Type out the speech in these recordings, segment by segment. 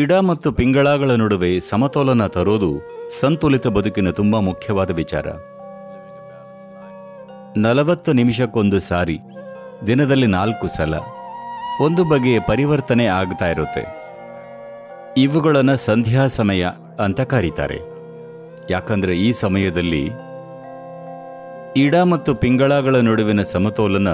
ಇಡ ಮತ್ತು ಪಿಂಗಳಾಗಳ ನಡುವೆ ಸಮತೋಲನ ತರೋದು ಸಂತುಲಿತ ಬದುಕಿನ ತುಂಬ ಮುಖ್ಯವಾದ ವಿಚಾರ ನಲವತ್ತು ನಿಮಿಷಕ್ಕೊಂದು ಸಾರಿ ದಿನದಲ್ಲಿ ನಾಲ್ಕು ಸಲ ಒಂದು ಬಗೆಯ ಪರಿವರ್ತನೆ ಆಗ್ತಾ ಇರುತ್ತೆ ಇವುಗಳನ್ನು ಸಂಧ್ಯಾ ಸಮಯ ಅಂತ ಕರೀತಾರೆ ಯಾಕಂದರೆ ಈ ಸಮಯದಲ್ಲಿ ಇಡ ಮತ್ತು ಪಿಂಗಳಾಗಳ ನಡುವಿನ ಸಮತೋಲನ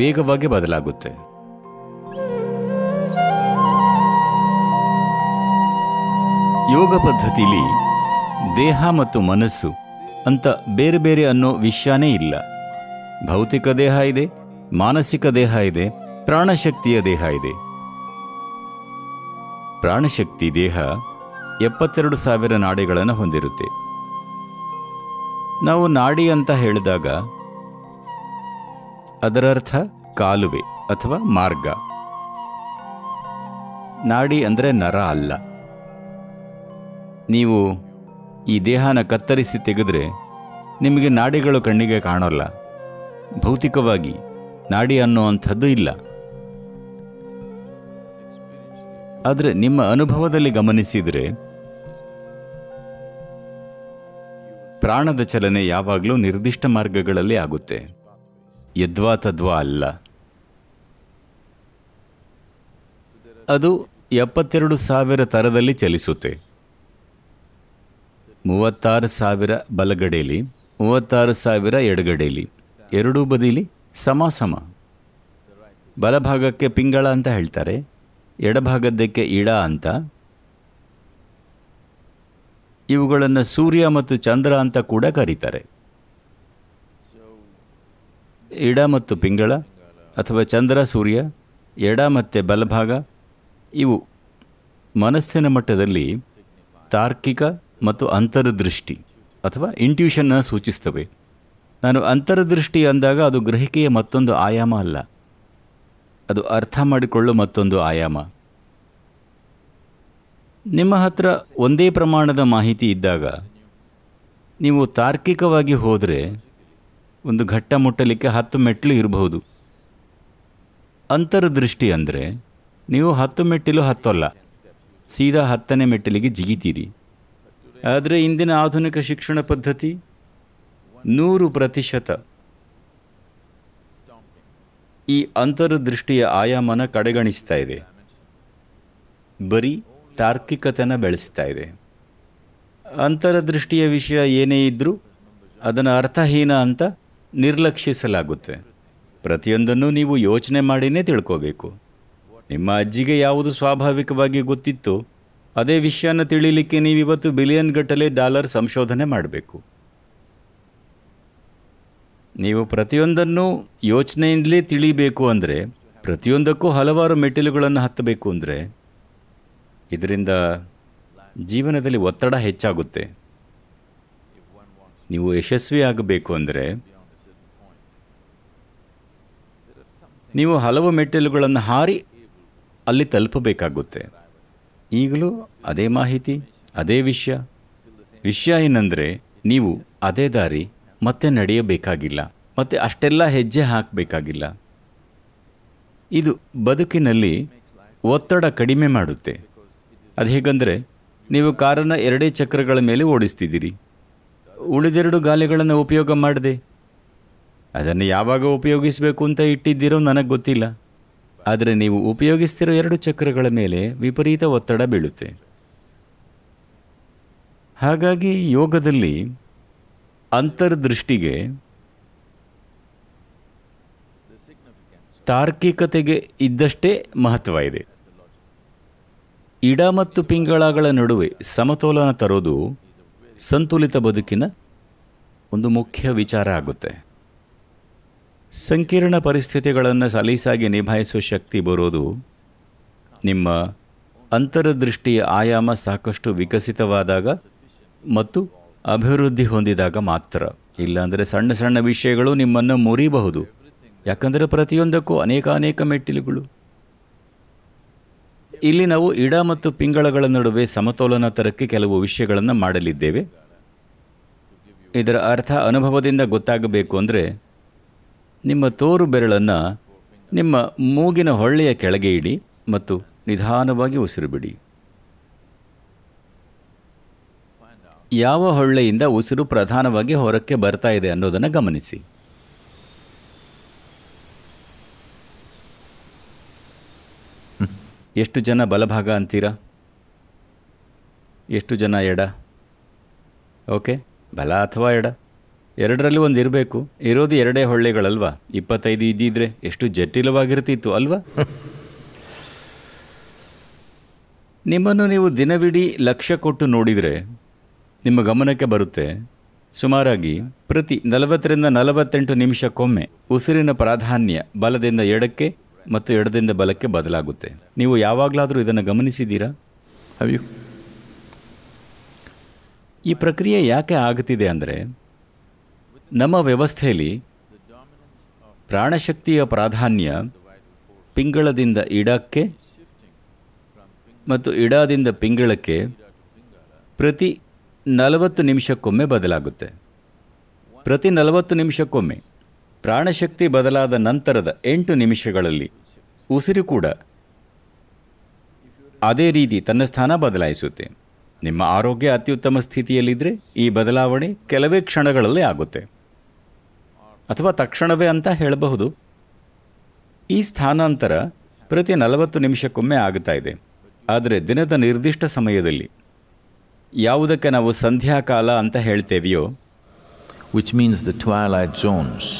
ವೇಗವಾಗಿ ಬದಲಾಗುತ್ತೆ ಯೋಗ ಪದ್ಧತಿಲಿ ದೇಹ ಮತ್ತು ಮನಸ್ಸು ಅಂತ ಬೇರೆ ಬೇರೆ ಅನ್ನೋ ವಿಷಯನೇ ಇಲ್ಲ ಭೌತಿಕ ದೇಹ ಇದೆ ಮಾನಸಿಕ ದೇಹ ಇದೆ ಪ್ರಾಣಶಕ್ತಿಯ ದೇಹ ಇದೆ ಪ್ರಾಣಶಕ್ತಿ ದೇಹ ಎಪ್ಪತ್ತೆರಡು ಸಾವಿರ ನಾಡಿಗಳನ್ನು ಹೊಂದಿರುತ್ತೆ ನಾವು ನಾಡಿ ಅಂತ ಹೇಳಿದಾಗ ಅದರರ್ಥ ಕಾಲುವೆ ಅಥವಾ ಮಾರ್ಗ ನಾಡಿ ಅಂದರೆ ನರ ಅಲ್ಲ ನೀವು ಈ ದೇಹನ ಕತ್ತರಿಸಿ ತೆಗೆದರೆ ನಿಮಗೆ ನಾಡಿಗಳು ಕಣ್ಣಿಗೆ ಕಾಣೋಲ್ಲ ಭೌತಿಕವಾಗಿ ನಾಡಿ ಅನ್ನುವಂಥದ್ದು ಇಲ್ಲ ಆದರೆ ನಿಮ್ಮ ಅನುಭವದಲ್ಲಿ ಗಮನಿಸಿದರೆ ಪ್ರಾಣದ ಚಲನೆ ಯಾವಾಗಲೂ ನಿರ್ದಿಷ್ಟ ಮಾರ್ಗಗಳಲ್ಲಿ ಆಗುತ್ತೆ ಯದ್ವಾ ತದ್ವಾ ಅಲ್ಲ ಅದು ಎಪ್ಪತ್ತೆರಡು ಸಾವಿರ ತರದಲ್ಲಿ ಚಲಿಸುತ್ತೆ ಮೂವತ್ತಾರು ಸಾವಿರ ಬಲಗಡೆಯಲ್ಲಿ ಮೂವತ್ತಾರು ಸಾವಿರ ಎಡಗಡೆಯಲ್ಲಿ ಎರಡೂ ಬದಿಲಿ ಸಮ ಸಮ ಬಲಭಾಗಕ್ಕೆ ಪಿಂಗಳ ಅಂತ ಹೇಳ್ತಾರೆ ಎಡಭಾಗದ್ದಕ್ಕೆ ಇಡ ಅಂತ ಇವುಗಳನ್ನು ಸೂರ್ಯ ಮತ್ತು ಚಂದ್ರ ಅಂತ ಕೂಡ ಕರೀತಾರೆ ಇಡ ಮತ್ತು ಪಿಂಗಳ ಅಥವಾ ಚಂದ್ರ ಸೂರ್ಯ ಎಡ ಮತ್ತು ಬಲಭಾಗ ಇವು ಮನಸ್ಸಿನ ಮಟ್ಟದಲ್ಲಿ ತಾರ್ಕಿಕ ಮತ್ತು ಅಂತರದೃಷ್ಟಿ ಅಥವಾ ಇಂಟ್ಯೂಷನ್ನ ಸೂಚಿಸ್ತವೆ ನಾನು ಅಂತರದೃಷ್ಟಿ ಅಂದಾಗ ಅದು ಗ್ರಹಿಕೆಯ ಮತ್ತೊಂದು ಆಯಾಮ ಅಲ್ಲ ಅದು ಅರ್ಥ ಮಾಡಿಕೊಳ್ಳೋ ಮತ್ತೊಂದು ಆಯಾಮ ನಿಮ್ಮ ಹತ್ರ ಒಂದೇ ಪ್ರಮಾಣದ ಮಾಹಿತಿ ಇದ್ದಾಗ ನೀವು ತಾರ್ಕಿಕವಾಗಿ ಹೋದರೆ ಒಂದು ಘಟ್ಟ ಮುಟ್ಟಲಿಕ್ಕೆ ಹತ್ತು ಮೆಟ್ಟಿಲು ಇರಬಹುದು ಅಂತರದೃಷ್ಟಿ ಅಂದರೆ ನೀವು ಹತ್ತು ಮೆಟ್ಟಿಲು ಹತ್ತಲ್ಲ ಸೀದಾ ಹತ್ತನೇ ಮೆಟ್ಟಿಲಿಗೆ ಜಿಗಿತೀರಿ ಆದರೆ ಇಂದಿನ ಆಧುನಿಕ ಶಿಕ್ಷಣ ಪದ್ಧತಿ ನೂರು ಪ್ರತಿಶತ ಈ ಅಂತರದೃಷ್ಟಿಯ ಆಯಾಮನ ಕಡೆಗಣಿಸ್ತಾ ಇದೆ ಬರೀ ತಾರ್ಕಿಕತೆನ ಬೆಳೆಸ್ತಾ ಇದೆ ಅಂತರದೃಷ್ಟಿಯ ವಿಷಯ ಏನೇ ಇದ್ದರೂ ಅದನ್ನು ಅರ್ಥಹೀನ ಅಂತ ನಿರ್ಲಕ್ಷಿಸಲಾಗುತ್ತೆ ಪ್ರತಿಯೊಂದನ್ನು ನೀವು ಯೋಚನೆ ಮಾಡಿನೇ ತಿಳ್ಕೋಬೇಕು ನಿಮ್ಮ ಅಜ್ಜಿಗೆ ಯಾವುದು ಸ್ವಾಭಾವಿಕವಾಗಿ ಗೊತ್ತಿತ್ತು ಅದೇ ವಿಷಯನ ತಿಳಿಲಿಕ್ಕೆ ನೀವಿವತ್ತು ಬಿಲಿಯನ್ ಗಟ್ಟಲೆ ಡಾಲರ್ ಸಂಶೋಧನೆ ಮಾಡಬೇಕು ನೀವು ಪ್ರತಿಯೊಂದನ್ನು ಯೋಚನೆಯಿಂದಲೇ ತಿಳಿಬೇಕು ಅಂದರೆ ಪ್ರತಿಯೊಂದಕ್ಕೂ ಹಲವಾರು ಮೆಟ್ಟಿಲುಗಳನ್ನು ಹತ್ತಬೇಕು ಅಂದರೆ ಇದರಿಂದ ಜೀವನದಲ್ಲಿ ಒತ್ತಡ ಹೆಚ್ಚಾಗುತ್ತೆ ನೀವು ಯಶಸ್ವಿ ಆಗಬೇಕು ಅಂದರೆ ನೀವು ಹಲವು ಮೆಟ್ಟಿಲುಗಳನ್ನು ಹಾರಿ ಅಲ್ಲಿ ತಲುಪಬೇಕಾಗುತ್ತೆ ಈಗಲೂ ಅದೇ ಮಾಹಿತಿ ಅದೇ ವಿಷಯ ವಿಷಯ ಏನಂದರೆ ನೀವು ಅದೇ ದಾರಿ ಮತ್ತೆ ನಡೆಯಬೇಕಾಗಿಲ್ಲ ಮತ್ತು ಅಷ್ಟೆಲ್ಲ ಹೆಜ್ಜೆ ಹಾಕಬೇಕಾಗಿಲ್ಲ ಇದು ಬದುಕಿನಲ್ಲಿ ಒತ್ತಡ ಕಡಿಮೆ ಮಾಡುತ್ತೆ ಅದು ಹೇಗಂದರೆ ನೀವು ಕಾರನ್ನು ಎರಡೇ ಚಕ್ರಗಳ ಮೇಲೆ ಓಡಿಸ್ತಿದ್ದೀರಿ ಉಳಿದೆರಡು ಗಾಲಿಗಳನ್ನು ಉಪಯೋಗ ಮಾಡಿದೆ ಅದನ್ನು ಯಾವಾಗ ಉಪಯೋಗಿಸಬೇಕು ಅಂತ ಇಟ್ಟಿದ್ದೀರೋ ನನಗೆ ಗೊತ್ತಿಲ್ಲ ಆದರೆ ನೀವು ಉಪಯೋಗಿಸ್ತಿರೋ ಎರಡು ಚಕ್ರಗಳ ಮೇಲೆ ವಿಪರೀತ ಒತ್ತಡ ಬೀಳುತ್ತೆ ಹಾಗಾಗಿ ಯೋಗದಲ್ಲಿ ಅಂತರ್ದೃಷ್ಟಿಗೆ ತಾರ್ಕಿಕತೆಗೆ ಇದ್ದಷ್ಟೇ ಮಹತ್ವ ಇದೆ ಇಡ ಮತ್ತು ಪಿಂಗಳಗಳ ನಡುವೆ ಸಮತೋಲನ ತರೋದು ಸಂತುಲಿತ ಬದುಕಿನ ಒಂದು ಮುಖ್ಯ ವಿಚಾರ ಆಗುತ್ತೆ ಸಂಕೀರ್ಣ ಪರಿಸ್ಥಿತಿಗಳನ್ನು ಸಲೀಸಾಗಿ ನಿಭಾಯಿಸುವ ಶಕ್ತಿ ಬರೋದು ನಿಮ್ಮ ಅಂತರದೃಷ್ಟಿಯ ಆಯಾಮ ಸಾಕಷ್ಟು ವಿಕಸಿತವಾದಾಗ ಮತ್ತು ಅಭಿವೃದ್ಧಿ ಹೊಂದಿದಾಗ ಮಾತ್ರ ಇಲ್ಲಾಂದರೆ ಸಣ್ಣ ಸಣ್ಣ ವಿಷಯಗಳು ನಿಮ್ಮನ್ನು ಮುರಿಬಹುದು ಯಾಕಂದರೆ ಪ್ರತಿಯೊಂದಕ್ಕೂ ಅನೇಕ ಅನೇಕ ಮೆಟ್ಟಿಲುಗಳು ಇಲ್ಲಿ ನಾವು ಇಡ ಮತ್ತು ಪಿಂಗಳಗಳ ನಡುವೆ ಸಮತೋಲನ ತರಕ್ಕೆ ಕೆಲವು ವಿಷಯಗಳನ್ನು ಮಾಡಲಿದ್ದೇವೆ ಇದರ ಅರ್ಥ ಅನುಭವದಿಂದ ಗೊತ್ತಾಗಬೇಕು ಅಂದರೆ ನಿಮ್ಮ ತೋರು ಬೆರಳನ್ನು ನಿಮ್ಮ ಮೂಗಿನ ಹೊಳ್ಳೆಯ ಕೆಳಗೆ ಇಡಿ ಮತ್ತು ನಿಧಾನವಾಗಿ ಉಸಿರು ಬಿಡಿ ಯಾವ ಹೊಳ್ಳೆಯಿಂದ ಉಸಿರು ಪ್ರಧಾನವಾಗಿ ಹೊರಕ್ಕೆ ಬರ್ತಾ ಇದೆ ಅನ್ನೋದನ್ನು ಗಮನಿಸಿ ಎಷ್ಟು ಜನ ಬಲಭಾಗ ಅಂತೀರಾ ಎಷ್ಟು ಜನ ಎಡ ಓಕೆ ಬಲ ಅಥವಾ ಎಡ ಎರಡರಲ್ಲಿ ಒಂದು ಇರಬೇಕು ಇರೋದು ಎರಡೇ ಹೊಳ್ಳೆಗಳಲ್ವಾ ಇಪ್ಪತ್ತೈದು ಇದ್ದಿದ್ರೆ ಎಷ್ಟು ಜಟಿಲವಾಗಿರ್ತಿತ್ತು ಅಲ್ವಾ ನಿಮ್ಮನ್ನು ನೀವು ದಿನವಿಡೀ ಲಕ್ಷ್ಯ ಕೊಟ್ಟು ನೋಡಿದರೆ ನಿಮ್ಮ ಗಮನಕ್ಕೆ ಬರುತ್ತೆ ಸುಮಾರಾಗಿ ಪ್ರತಿ ನಲವತ್ತರಿಂದ ನಲವತ್ತೆಂಟು ನಿಮಿಷಕ್ಕೊಮ್ಮೆ ಉಸಿರಿನ ಪ್ರಾಧಾನ್ಯ ಬಲದಿಂದ ಎಡಕ್ಕೆ ಮತ್ತು ಎಡದಿಂದ ಬಲಕ್ಕೆ ಬದಲಾಗುತ್ತೆ ನೀವು ಯಾವಾಗಲಾದರೂ ಇದನ್ನು ಗಮನಿಸಿದ್ದೀರಾ ಅಯ್ಯೋ ಈ ಪ್ರಕ್ರಿಯೆ ಯಾಕೆ ಆಗುತ್ತಿದೆ ಅಂದರೆ ನಮ್ಮ ವ್ಯವಸ್ಥೆಯಲ್ಲಿ ಪ್ರಾಣಶಕ್ತಿಯ ಪ್ರಾಧಾನ್ಯ ಪಿಂಗಳದಿಂದ ಇಡಕ್ಕೆ ಮತ್ತು ಇಡಾದಿಂದ ಪಿಂಗಳಕ್ಕೆ ಪ್ರತಿ ನಲವತ್ತು ನಿಮಿಷಕ್ಕೊಮ್ಮೆ ಬದಲಾಗುತ್ತೆ ಪ್ರತಿ ನಲವತ್ತು ನಿಮಿಷಕ್ಕೊಮ್ಮೆ ಪ್ರಾಣಶಕ್ತಿ ಬದಲಾದ ನಂತರದ ಎಂಟು ನಿಮಿಷಗಳಲ್ಲಿ ಉಸಿರು ಕೂಡ ಅದೇ ರೀತಿ ತನ್ನ ಸ್ಥಾನ ಬದಲಾಯಿಸುತ್ತೆ ನಿಮ್ಮ ಆರೋಗ್ಯ ಅತ್ಯುತ್ತಮ ಸ್ಥಿತಿಯಲ್ಲಿದ್ದರೆ ಈ ಬದಲಾವಣೆ ಕೆಲವೇ ಕ್ಷಣಗಳಲ್ಲಿ ಆಗುತ್ತೆ ಅಥವಾ ತಕ್ಷಣವೇ ಅಂತ ಹೇಳಬಹುದು ಈ ಸ್ಥಾನಾಂತರ ಪ್ರತಿ ನಲವತ್ತು ನಿಮಿಷಕ್ಕೊಮ್ಮೆ ಆಗುತ್ತಾ ಇದೆ ಆದರೆ ದಿನದ ನಿರ್ದಿಷ್ಟ ಸಮಯದಲ್ಲಿ ಯಾವುದಕ್ಕೆ ನಾವು ಸಂಧ್ಯಾಕಾಲ ಅಂತ ಹೇಳ್ತೇವೆಯೋ which means the twilight zones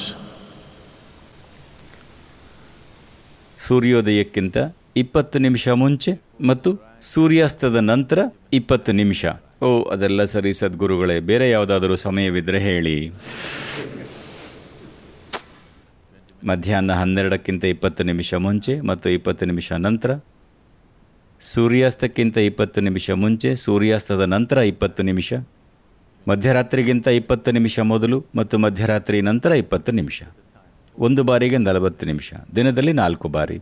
ಸೂರ್ಯೋದಯಕ್ಕಿಂತ ಇಪ್ಪತ್ತು ನಿಮಿಷ ಮುಂಚೆ ಮತ್ತು ಸೂರ್ಯಾಸ್ತದ ನಂತರ ಇಪ್ಪತ್ತು ನಿಮಿಷ ಓ ಅದೆಲ್ಲ ಸರಿ ಸದ್ಗುರುಗಳೇ ಬೇರೆ ಯಾವುದಾದರೂ ಸಮಯವಿದ್ರೆ ಹೇಳಿ ಮಧ್ಯಾಹ್ನ ಹನ್ನೆರಡಕ್ಕಿಂತ ಇಪ್ಪತ್ತು ನಿಮಿಷ ಮುಂಚೆ ಮತ್ತು ಇಪ್ಪತ್ತು ನಿಮಿಷ ನಂತರ ಸೂರ್ಯಾಸ್ತಕ್ಕಿಂತ ಇಪ್ಪತ್ತು ನಿಮಿಷ ಮುಂಚೆ ಸೂರ್ಯಾಸ್ತದ ನಂತರ ಇಪ್ಪತ್ತು ನಿಮಿಷ ಮಧ್ಯರಾತ್ರಿಗಿಂತ ಇಪ್ಪತ್ತು ನಿಮಿಷ ಮೊದಲು ಮತ್ತು ಮಧ್ಯರಾತ್ರಿ ನಂತರ ಇಪ್ಪತ್ತು ನಿಮಿಷ ಒಂದು ಬಾರಿಗೆ ನಲವತ್ತು ನಿಮಿಷ ದಿನದಲ್ಲಿ ನಾಲ್ಕು ಬಾರಿ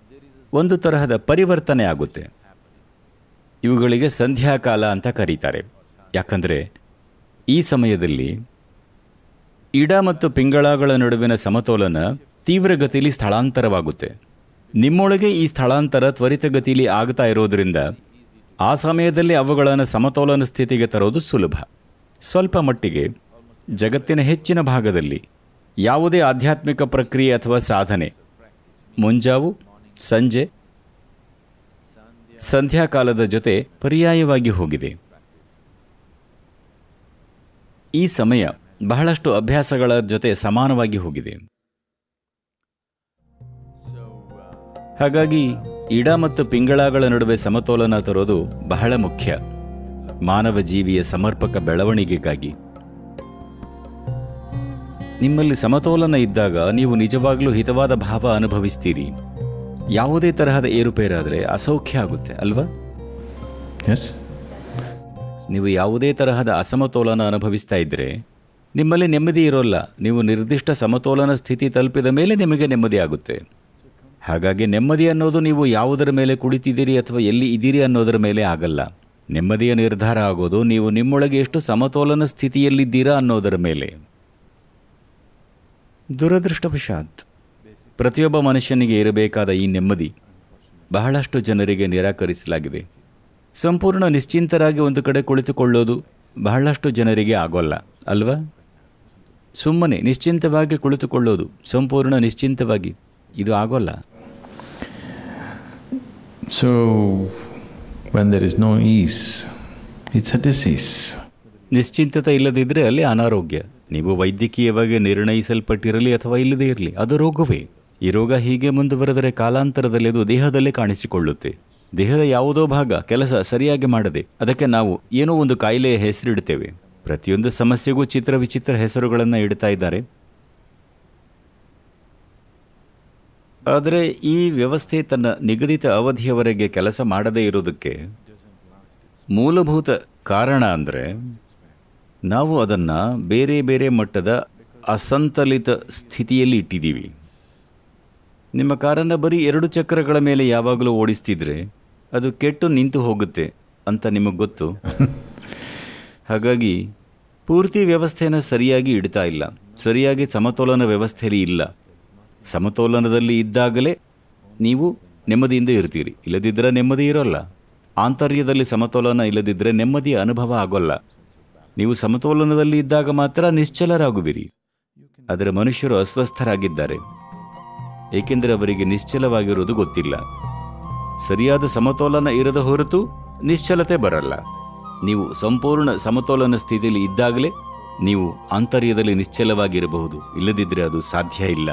ಒಂದು ತರಹದ ಪರಿವರ್ತನೆ ಆಗುತ್ತೆ ಇವುಗಳಿಗೆ ಸಂಧ್ಯಾಕಾಲ ಅಂತ ಕರೀತಾರೆ ಯಾಕಂದರೆ ಈ ಸಮಯದಲ್ಲಿ ಇಡ ಮತ್ತು ಪಿಂಗಳಗಳ ನಡುವಿನ ಸಮತೋಲನ ತೀವ್ರಗತಿಯಲ್ಲಿ ಸ್ಥಳಾಂತರವಾಗುತ್ತೆ ನಿಮ್ಮೊಳಗೆ ಈ ಸ್ಥಳಾಂತರ ತ್ವರಿತಗತಿಯಲ್ಲಿ ಆಗ್ತಾ ಇರೋದರಿಂದ ಆ ಸಮಯದಲ್ಲಿ ಅವುಗಳನ್ನು ಸಮತೋಲನ ಸ್ಥಿತಿಗೆ ತರೋದು ಸುಲಭ ಸ್ವಲ್ಪ ಮಟ್ಟಿಗೆ ಜಗತ್ತಿನ ಹೆಚ್ಚಿನ ಭಾಗದಲ್ಲಿ ಯಾವುದೇ ಆಧ್ಯಾತ್ಮಿಕ ಪ್ರಕ್ರಿಯೆ ಅಥವಾ ಸಾಧನೆ ಮುಂಜಾವು ಸಂಜೆ ಸಂಧ್ಯಾಕಾಲದ ಜೊತೆ ಪರ್ಯಾಯವಾಗಿ ಹೋಗಿದೆ ಈ ಸಮಯ ಬಹಳಷ್ಟು ಅಭ್ಯಾಸಗಳ ಜೊತೆ ಸಮಾನವಾಗಿ ಹೋಗಿದೆ ಹಾಗಾಗಿ ಇಡ ಮತ್ತು ಪಿಂಗಳಾಗಳ ನಡುವೆ ಸಮತೋಲನ ತರೋದು ಬಹಳ ಮುಖ್ಯ ಮಾನವ ಜೀವಿಯ ಸಮರ್ಪಕ ಬೆಳವಣಿಗೆಗಾಗಿ ನಿಮ್ಮಲ್ಲಿ ಸಮತೋಲನ ಇದ್ದಾಗ ನೀವು ನಿಜವಾಗ್ಲೂ ಹಿತವಾದ ಭಾವ ಅನುಭವಿಸ್ತೀರಿ ಯಾವುದೇ ತರಹದ ಏರುಪೇರಾದರೆ ಅಸೌಖ್ಯ ಆಗುತ್ತೆ ಅಲ್ವಾ ನೀವು ಯಾವುದೇ ತರಹದ ಅಸಮತೋಲನ ಅನುಭವಿಸ್ತಾ ಇದ್ದರೆ ನಿಮ್ಮಲ್ಲಿ ನೆಮ್ಮದಿ ಇರೋಲ್ಲ ನೀವು ನಿರ್ದಿಷ್ಟ ಸಮತೋಲನ ಸ್ಥಿತಿ ತಲುಪಿದ ಮೇಲೆ ನಿಮಗೆ ನೆಮ್ಮದಿ ಆಗುತ್ತೆ ಹಾಗಾಗಿ ನೆಮ್ಮದಿ ಅನ್ನೋದು ನೀವು ಯಾವುದರ ಮೇಲೆ ಕುಳಿತಿದ್ದೀರಿ ಅಥವಾ ಎಲ್ಲಿ ಇದ್ದೀರಿ ಅನ್ನೋದರ ಮೇಲೆ ಆಗಲ್ಲ ನೆಮ್ಮದಿಯ ನಿರ್ಧಾರ ಆಗೋದು ನೀವು ನಿಮ್ಮೊಳಗೆ ಎಷ್ಟು ಸಮತೋಲನ ಸ್ಥಿತಿಯಲ್ಲಿದ್ದೀರಾ ಅನ್ನೋದರ ಮೇಲೆ ದುರದೃಷ್ಟವಶಾತ್ ಪ್ರತಿಯೊಬ್ಬ ಮನುಷ್ಯನಿಗೆ ಇರಬೇಕಾದ ಈ ನೆಮ್ಮದಿ ಬಹಳಷ್ಟು ಜನರಿಗೆ ನಿರಾಕರಿಸಲಾಗಿದೆ ಸಂಪೂರ್ಣ ನಿಶ್ಚಿಂತರಾಗಿ ಒಂದು ಕಡೆ ಕುಳಿತುಕೊಳ್ಳೋದು ಬಹಳಷ್ಟು ಜನರಿಗೆ ಆಗೋಲ್ಲ ಅಲ್ವಾ ಸುಮ್ಮನೆ ನಿಶ್ಚಿಂತವಾಗಿ ಕುಳಿತುಕೊಳ್ಳೋದು ಸಂಪೂರ್ಣ ನಿಶ್ಚಿಂತವಾಗಿ ಇದು ಆಗೋಲ್ಲ So, when there is no ease, it's a disease. ನಿಶ್ಚಿಂತತೆ ಇಲ್ಲದಿದ್ದರೆ ಅಲ್ಲಿ ಅನಾರೋಗ್ಯ ನೀವು ವೈದ್ಯಕೀಯವಾಗಿ ನಿರ್ಣಯಿಸಲ್ಪಟ್ಟಿರಲಿ ಅಥವಾ ಇಲ್ಲದೇ ಇರಲಿ ಅದು ರೋಗವೇ ಈ ರೋಗ ಹೀಗೆ ಮುಂದುವರೆದರೆ ಕಾಲಾಂತರದಲ್ಲಿ ಅದು ದೇಹದಲ್ಲೇ ಕಾಣಿಸಿಕೊಳ್ಳುತ್ತೆ ದೇಹದ ಯಾವುದೋ ಭಾಗ ಕೆಲಸ ಸರಿಯಾಗಿ ಮಾಡದೆ ಅದಕ್ಕೆ ನಾವು ಏನೋ ಒಂದು ಕಾಯಿಲೆಯ ಹೆಸರಿಡ್ತೇವೆ ಪ್ರತಿಯೊಂದು ಸಮಸ್ಯೆಗೂ ಚಿತ್ರ ವಿಚಿತ್ರ ಹೆಸರುಗಳನ್ನು ಇಡ್ತಾ ಇದ್ದಾರೆ ಆದರೆ ಈ ವ್ಯವಸ್ಥೆ ತನ್ನ ನಿಗದಿತ ಅವಧಿಯವರೆಗೆ ಕೆಲಸ ಮಾಡದೇ ಇರುವುದಕ್ಕೆ ಮೂಲಭೂತ ಕಾರಣ ಅಂದರೆ ನಾವು ಅದನ್ನು ಬೇರೆ ಬೇರೆ ಮಟ್ಟದ ಅಸಂತಲಿತ ಸ್ಥಿತಿಯಲ್ಲಿ ಇಟ್ಟಿದ್ದೀವಿ ನಿಮ್ಮ ಕಾರನ್ನು ಬರೀ ಎರಡು ಚಕ್ರಗಳ ಮೇಲೆ ಯಾವಾಗಲೂ ಓಡಿಸ್ತಿದ್ರೆ ಅದು ಕೆಟ್ಟು ನಿಂತು ಹೋಗುತ್ತೆ ಅಂತ ನಿಮಗೆ ಗೊತ್ತು ಹಾಗಾಗಿ ಪೂರ್ತಿ ವ್ಯವಸ್ಥೆಯನ್ನು ಸರಿಯಾಗಿ ಇಡ್ತಾ ಇಲ್ಲ ಸರಿಯಾಗಿ ಸಮತೋಲನ ವ್ಯವಸ್ಥೆಯಲ್ಲಿ ಇಲ್ಲ ಸಮತೋಲನದಲ್ಲಿ ಇದ್ದಾಗಲೇ ನೀವು ನೆಮ್ಮದಿಯಿಂದ ಇರ್ತೀರಿ ಇಲ್ಲದಿದ್ದರೆ ನೆಮ್ಮದಿ ಇರೋಲ್ಲ ಆಂತರ್ಯದಲ್ಲಿ ಸಮತೋಲನ ಇಲ್ಲದಿದ್ದರೆ ನೆಮ್ಮದಿಯ ಅನುಭವ ಆಗೋಲ್ಲ ನೀವು ಸಮತೋಲನದಲ್ಲಿ ಇದ್ದಾಗ ಮಾತ್ರ ನಿಶ್ಚಲರಾಗುವಿರಿ ಆದರೆ ಮನುಷ್ಯರು ಅಸ್ವಸ್ಥರಾಗಿದ್ದಾರೆ ಏಕೆಂದರೆ ಅವರಿಗೆ ನಿಶ್ಚಲವಾಗಿರುವುದು ಗೊತ್ತಿಲ್ಲ ಸರಿಯಾದ ಸಮತೋಲನ ಇರದ ಹೊರತು ನಿಶ್ಚಲತೆ ಬರಲ್ಲ ನೀವು ಸಂಪೂರ್ಣ ಸಮತೋಲನ ಸ್ಥಿತಿಯಲ್ಲಿ ಇದ್ದಾಗಲೇ ನೀವು ಆಂತರ್ಯದಲ್ಲಿ ನಿಶ್ಚಲವಾಗಿರಬಹುದು ಇಲ್ಲದಿದ್ದರೆ ಅದು ಸಾಧ್ಯ ಇಲ್ಲ